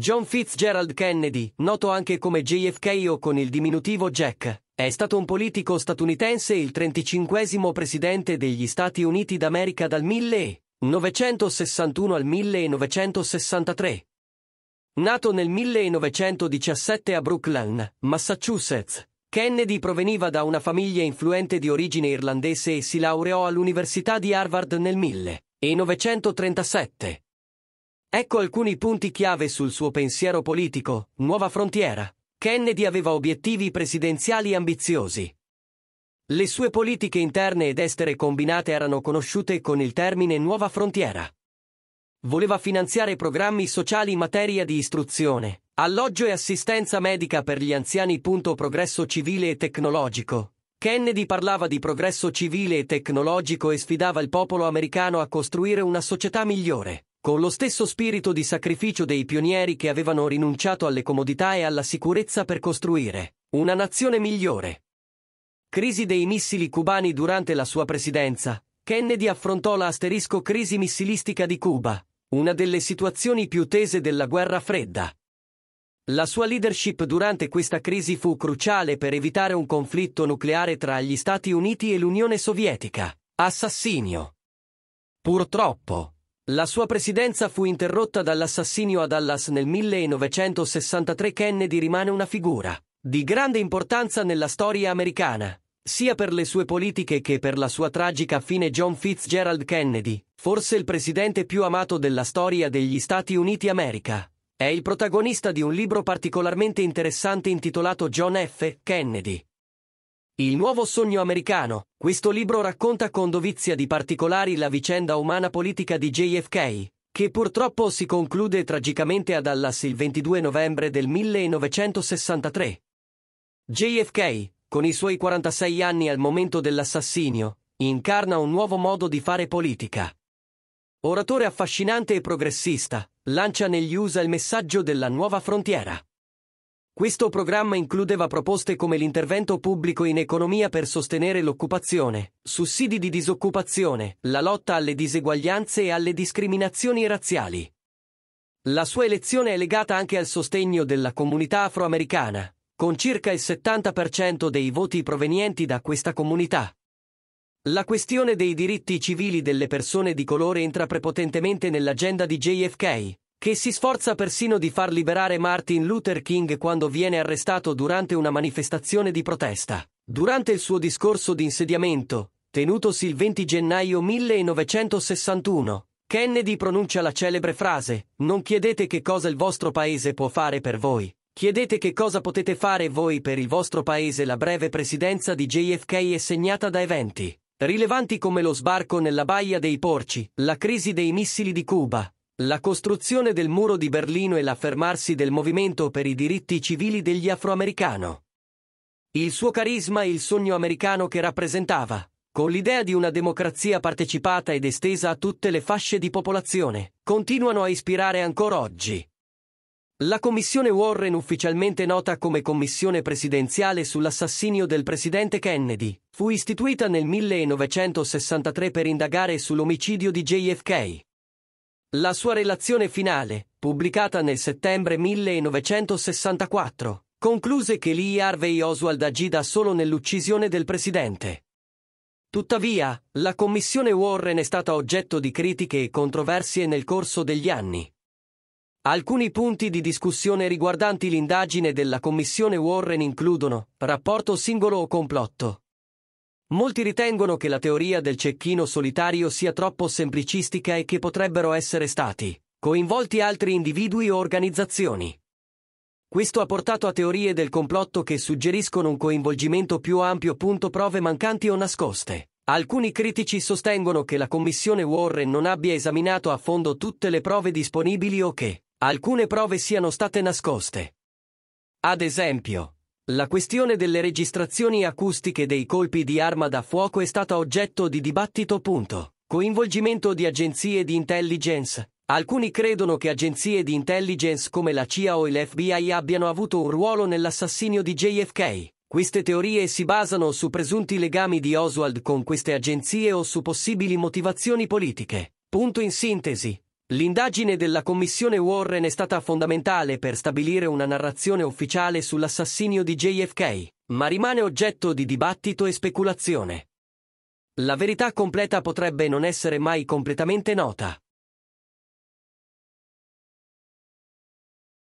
John Fitzgerald Kennedy, noto anche come JFK o con il diminutivo Jack, è stato un politico statunitense e il 35 presidente degli Stati Uniti d'America dal 1961 al 1963. Nato nel 1917 a Brooklyn, Massachusetts, Kennedy proveniva da una famiglia influente di origine irlandese e si laureò all'Università di Harvard nel 1937. Ecco alcuni punti chiave sul suo pensiero politico, Nuova Frontiera. Kennedy aveva obiettivi presidenziali ambiziosi. Le sue politiche interne ed estere combinate erano conosciute con il termine Nuova Frontiera. Voleva finanziare programmi sociali in materia di istruzione, alloggio e assistenza medica per gli anziani. Progresso civile e tecnologico. Kennedy parlava di progresso civile e tecnologico e sfidava il popolo americano a costruire una società migliore. Con lo stesso spirito di sacrificio dei pionieri che avevano rinunciato alle comodità e alla sicurezza per costruire una nazione migliore. Crisi dei missili cubani durante la sua presidenza, Kennedy affrontò la asterisco crisi missilistica di Cuba, una delle situazioni più tese della guerra fredda. La sua leadership durante questa crisi fu cruciale per evitare un conflitto nucleare tra gli Stati Uniti e l'Unione Sovietica. Assassinio. Purtroppo, la sua presidenza fu interrotta dall'assassinio a Dallas nel 1963. Kennedy rimane una figura di grande importanza nella storia americana, sia per le sue politiche che per la sua tragica fine John Fitzgerald Kennedy, forse il presidente più amato della storia degli Stati Uniti America. È il protagonista di un libro particolarmente interessante intitolato John F. Kennedy, il nuovo sogno americano. Questo libro racconta con dovizia di particolari la vicenda umana politica di JFK, che purtroppo si conclude tragicamente a Dallas il 22 novembre del 1963. JFK, con i suoi 46 anni al momento dell'assassinio, incarna un nuovo modo di fare politica. Oratore affascinante e progressista, lancia negli USA il messaggio della nuova frontiera. Questo programma includeva proposte come l'intervento pubblico in economia per sostenere l'occupazione, sussidi di disoccupazione, la lotta alle diseguaglianze e alle discriminazioni razziali. La sua elezione è legata anche al sostegno della comunità afroamericana, con circa il 70% dei voti provenienti da questa comunità. La questione dei diritti civili delle persone di colore entra prepotentemente nell'agenda di JFK, che si sforza persino di far liberare Martin Luther King quando viene arrestato durante una manifestazione di protesta. Durante il suo discorso di insediamento, tenutosi il 20 gennaio 1961, Kennedy pronuncia la celebre frase Non chiedete che cosa il vostro paese può fare per voi. Chiedete che cosa potete fare voi per il vostro paese. La breve presidenza di JFK è segnata da eventi rilevanti come lo sbarco nella Baia dei Porci, la crisi dei missili di Cuba, la costruzione del muro di Berlino e l'affermarsi del movimento per i diritti civili degli afroamericano. Il suo carisma e il sogno americano che rappresentava, con l'idea di una democrazia partecipata ed estesa a tutte le fasce di popolazione, continuano a ispirare ancora oggi. La commissione Warren, ufficialmente nota come Commissione Presidenziale sull'assassinio del presidente Kennedy, fu istituita nel 1963 per indagare sull'omicidio di JFK. La sua relazione finale, pubblicata nel settembre 1964, concluse che Lee Harvey Oswald agì da solo nell'uccisione del presidente. Tuttavia, la commissione Warren è stata oggetto di critiche e controversie nel corso degli anni. Alcuni punti di discussione riguardanti l'indagine della commissione Warren includono rapporto singolo o complotto, Molti ritengono che la teoria del cecchino solitario sia troppo semplicistica e che potrebbero essere stati coinvolti altri individui o organizzazioni. Questo ha portato a teorie del complotto che suggeriscono un coinvolgimento più ampio. Punto Prove mancanti o nascoste. Alcuni critici sostengono che la commissione Warren non abbia esaminato a fondo tutte le prove disponibili o che alcune prove siano state nascoste. Ad esempio, la questione delle registrazioni acustiche dei colpi di arma da fuoco è stata oggetto di dibattito. Punto. Coinvolgimento di agenzie di intelligence. Alcuni credono che agenzie di intelligence come la CIA o l'FBI abbiano avuto un ruolo nell'assassinio di JFK. Queste teorie si basano su presunti legami di Oswald con queste agenzie o su possibili motivazioni politiche. Punto in sintesi. L'indagine della commissione Warren è stata fondamentale per stabilire una narrazione ufficiale sull'assassinio di JFK, ma rimane oggetto di dibattito e speculazione. La verità completa potrebbe non essere mai completamente nota.